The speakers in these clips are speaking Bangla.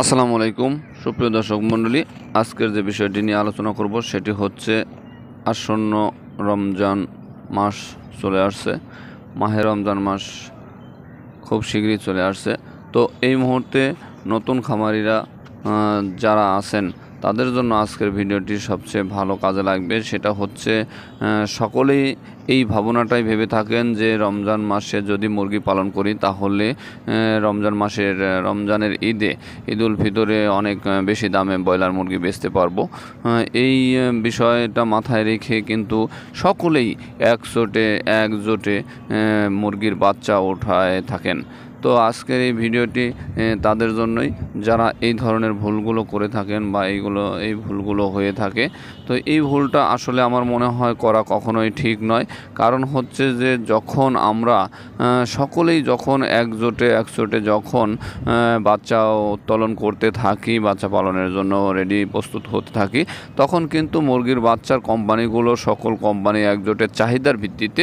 আসসালামু আলাইকুম সুপ্রিয় দর্শক মণ্ডলী আজকের যে বিষয়টি নিয়ে আলোচনা করব সেটি হচ্ছে আসন্ন রমজান মাস চলে আসছে মাহে রমজান মাস খুব শীঘ্রই চলে আসছে তো এই মুহূর্তে নতুন খামারিরা যারা আছেন তাদের জন্য আজকের ভিডিওটি সবচেয়ে ভালো কাজে লাগবে সেটা হচ্ছে সকলেই এই ভাবনাটাই ভেবে থাকেন যে রমজান মাসে যদি মুরগি পালন করি তাহলে রমজান মাসের রমজানের ঈদে ঈদ উল ফিতরে অনেক বেশি দামে ব্রয়লার মুরগি বেচতে পারবো এই বিষয়টা মাথায় রেখে কিন্তু সকলেই একজোটে একজোটে মুরগির বাচ্চা ওঠায় থাকেন তো আজকের এই ভিডিওটি তাদের জন্যই যারা এই ধরনের ভুলগুলো করে থাকেন বা এইগুলো এই ভুলগুলো হয়ে থাকে তো এই ভুলটা আসলে আমার মনে হয় করা কখনোই ঠিক নয় কারণ হচ্ছে যে যখন আমরা সকলেই যখন একজোটে একজোটে যখন বাচ্চা উত্তোলন করতে থাকি বাচ্চা পালনের জন্য রেডি প্রস্তুত হতে থাকি তখন কিন্তু মুরগির বাচ্চার কোম্পানিগুলো সকল কোম্পানি একজোটের চাহিদার ভিত্তিতে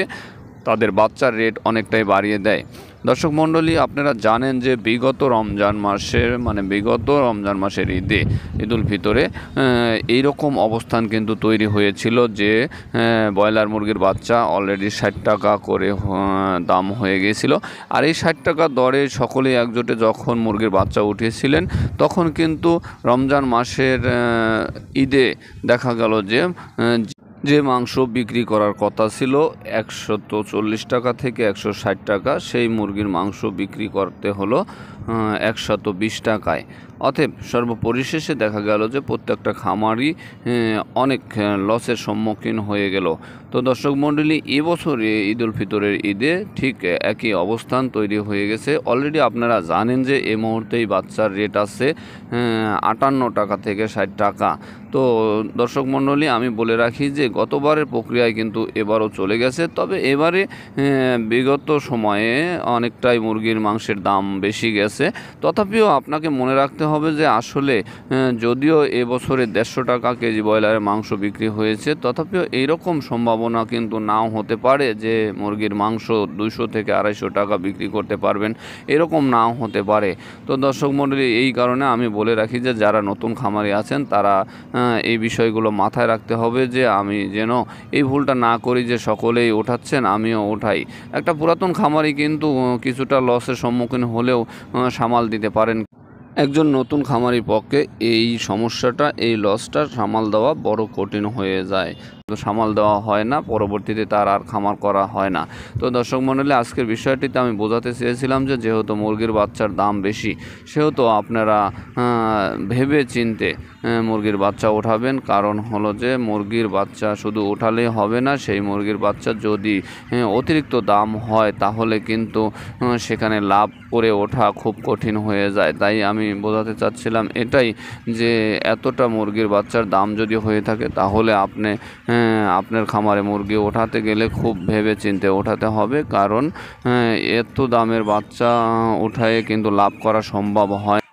তাদের বাচ্চার রেট অনেকটাই বাড়িয়ে দেয় দর্শক মণ্ডলী আপনারা জানেন যে বিগত রমজান মাসের মানে বিগত রমজান মাসের ঈদে ঈদুল ফিতরে এইরকম অবস্থান কিন্তু তৈরি হয়েছিল যে ব্রয়লার মুরগির বাচ্চা অলরেডি ষাট টাকা করে দাম হয়ে গিয়েছিল আর এই ষাট টাকা দরে সকলে একজোটে যখন মুরগির বাচ্চা উঠিয়েছিলেন তখন কিন্তু রমজান মাসের ঈদে দেখা গেল যে যে মাংস বিক্রি করার কথা ছিল একশো চল্লিশ টাকা থেকে একশো ষাট টাকা সেই মুরগির মাংস বিক্রি করতে হলো একশত বিশ টাকায় অতএব সর্বপরিশেষে দেখা গেল যে প্রত্যেকটা খামারই অনেক লসের সম্মুখীন হয়ে গেল তো দর্শক মণ্ডলী এবছরে ঈদ উল ফিতরের ঈদে ঠিক একই অবস্থান তৈরি হয়ে গেছে অলরেডি আপনারা জানেন যে এ মুহূর্তেই বাচ্চার রেট আছে আটান্ন টাকা থেকে ষাট টাকা তো দর্শক মণ্ডলী আমি বলে রাখি যে গতবারের প্রক্রিয়ায় কিন্তু এবারও চলে গেছে তবে এবারে বিগত সময়ে অনেকটাই মুরগির মাংসের দাম বেশি গেছে তথাপিও আপনাকে মনে রাখতে হবে যে আসলে যদিও এবছরে দেড়শো টাকা কেজি ব্রয়লারের মাংস বিক্রি হয়েছে তথাপিও এইরকম সম্ভাবনা কিন্তু নাও হতে পারে যে মুরগির মাংস দুশো থেকে আড়াইশো টাকা বিক্রি করতে পারবেন এরকম নাও হতে পারে তো দর্শক মণ্ডলী এই কারণে আমি বলে রাখি যে যারা নতুন খামারি আছেন তারা এই বিষয়গুলো মাথায় রাখতে হবে যে আমি যেন এই ভুলটা না করি যে সকলেই ওঠাচ্ছেন আমিও ওঠাই একটা পুরাতন খামারি কিন্তু কিছুটা লসের সম্মুখীন হলেও সামাল দিতে পারেন একজন নতুন খামারির পক্ষে এই সমস্যাটা এই লসটা সামাল দেওয়া বড় কঠিন হয়ে যায় সামাল দেওয়া হয় না পরবর্তীতে তার আর খামার করা হয় না তো দর্শক মন্ডলী আজকের বিষয়টিতে আমি বোঝাতে চেয়েছিলাম যে যেহেতু মুরগির বাচ্চার দাম বেশি সেহেতু আপনারা ভেবে চিনতে মুরগির বাচ্চা ওঠাবেন কারণ হলো যে মুরগির বাচ্চা শুধু ওঠালেই হবে না সেই মুরগির বাচ্চা যদি অতিরিক্ত দাম হয় তাহলে কিন্তু সেখানে লাভ করে ওঠা খুব কঠিন হয়ে যায় তাই আমি বোঝাতে চাচ্ছিলাম এটাই যে এতটা মুরগির বাচ্চার দাম যদি হয়ে থাকে তাহলে আপনি আপনার খামারে মুরগি ওঠাতে গেলে খুব ভেবে চিনতে ওঠাতে হবে কারণ এত দামের বাচ্চা ওঠায় কিন্তু লাভ করা সম্ভব হয়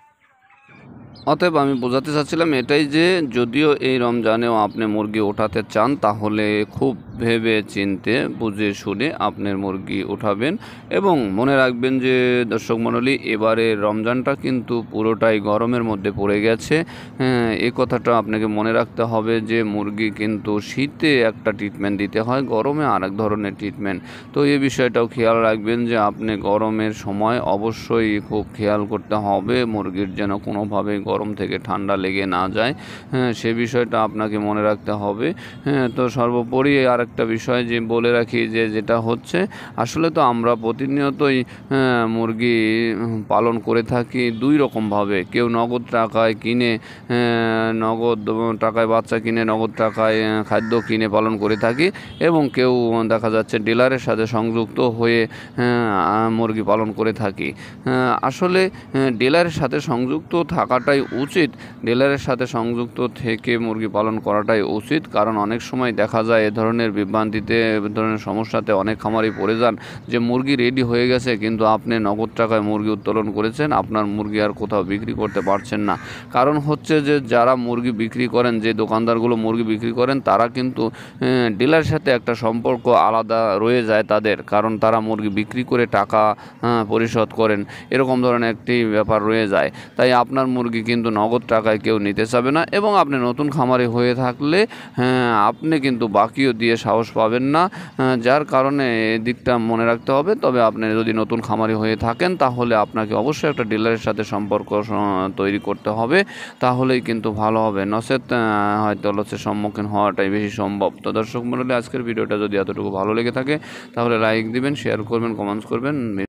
অতএব আমি বোঝাতে চাচ্ছিলাম এটাই যে যদিও এই রমজানেও আপনি মুরগি ওঠাতে চান তাহলে খুব ভেবে চিনতে বুঝে শুনে আপনার মুরগি উঠাবেন এবং মনে রাখবেন যে দর্শক মণ্ডলী এবারে রমজানটা কিন্তু পুরোটাই গরমের মধ্যে পড়ে গেছে হ্যাঁ, এ কথাটা আপনাকে মনে রাখতে হবে যে মুরগি কিন্তু শীতে একটা ট্রিটমেন্ট দিতে হয় গরমে আর এক ধরনের ট্রিটমেন্ট তো এই বিষয়টাও খেয়াল রাখবেন যে আপনি গরমের সময় অবশ্যই খুব খেয়াল করতে হবে মুরগির যেন কোনোভাবে গরম থেকে ঠান্ডা লেগে না যায় হ্যাঁ সে বিষয়টা আপনাকে মনে রাখতে হবে হ্যাঁ তো সর্বোপরি আর একটা বিষয় যে বলে রাখি যে যেটা হচ্ছে আসলে তো আমরা প্রতিনিয়তই হ্যাঁ, মুরগি পালন করে থাকি দুই রকমভাবে কেউ নগদ টাকায় কিনে হ্যাঁ, নগদ টাকায় বাচ্চা কিনে নগদ টাকায় খাদ্য কিনে পালন করে থাকি এবং কেউ দেখা যাচ্ছে ডিলারের সাথে সংযুক্ত হয়ে হ্যাঁ, মুরগি পালন করে থাকি আসলে ডিলারের সাথে সংযুক্ত থাকাটাই উচিত ডিলারের সাথে সংযুক্ত থেকে মুরগি পালন করাটাই উচিত কারণ অনেক সময় দেখা যায় এ ধরনের বিভ্রান্তিতে ধরনের সমস্যাতে অনেক খামারই পড়ে যান যে মুরগি রেডি হয়ে গেছে কিন্তু আপনি নগদ টাকায় মুরগি উত্তোলন করেছেন আপনার মুরগি আর কোথাও বিক্রি করতে পারছেন না কারণ হচ্ছে যে যারা মুরগি বিক্রি করেন যে দোকানদারগুলো মুরগি বিক্রি করেন তারা কিন্তু ডিলার সাথে একটা সম্পর্ক আলাদা রয়ে যায় তাদের কারণ তারা মুরগি বিক্রি করে টাকা পরিশোধ করেন এরকম ধরনের একটি ব্যাপার রয়ে যায় তাই আপনার মুরগি কিন্তু নগদ টাকায় কেউ নিতে চাবে না এবং আপনি নতুন খামারে হয়ে থাকলে হ্যাঁ, আপনি কিন্তু বাকিও দিয়ে সাহস পাবেন না যার কারণে দিকটা মনে রাখতে হবে তবে আপনি যদি নতুন খামারি হয়ে থাকেন তাহলে আপনাকে অবশ্যই একটা ডিলারের সাথে সম্পর্ক তৈরি করতে হবে তাহলেই কিন্তু ভালো হবে নসেত হয়তো লসের সম্মুখীন হওয়াটাই বেশি সম্ভব তো দর্শক মন্ডলী আজকের ভিডিওটা যদি এতটুকু ভালো লেগে থাকে তাহলে লাইক দিবেন শেয়ার করবেন কমেন্টস করবেন